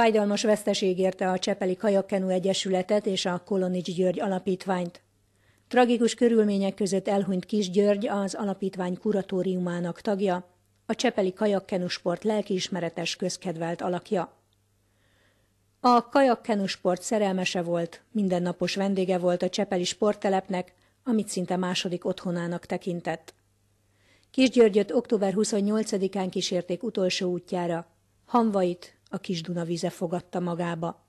Fájdalmas veszteség érte a Csepeli Kajakkenu Egyesületet és a Kolonics György Alapítványt. Tragikus körülmények között elhunyt Kis György az alapítvány kuratóriumának tagja, a Csepeli Kajakkenu sport lelkiismeretes közkedvelt alakja. A kajakkenu sport szerelmese volt, mindennapos vendége volt a Csepeli sporttelepnek, amit szinte második otthonának tekintett. Kis Györgyöt október 28-án kísérték utolsó útjára, Hanvait, a kis Dunavize fogadta magába.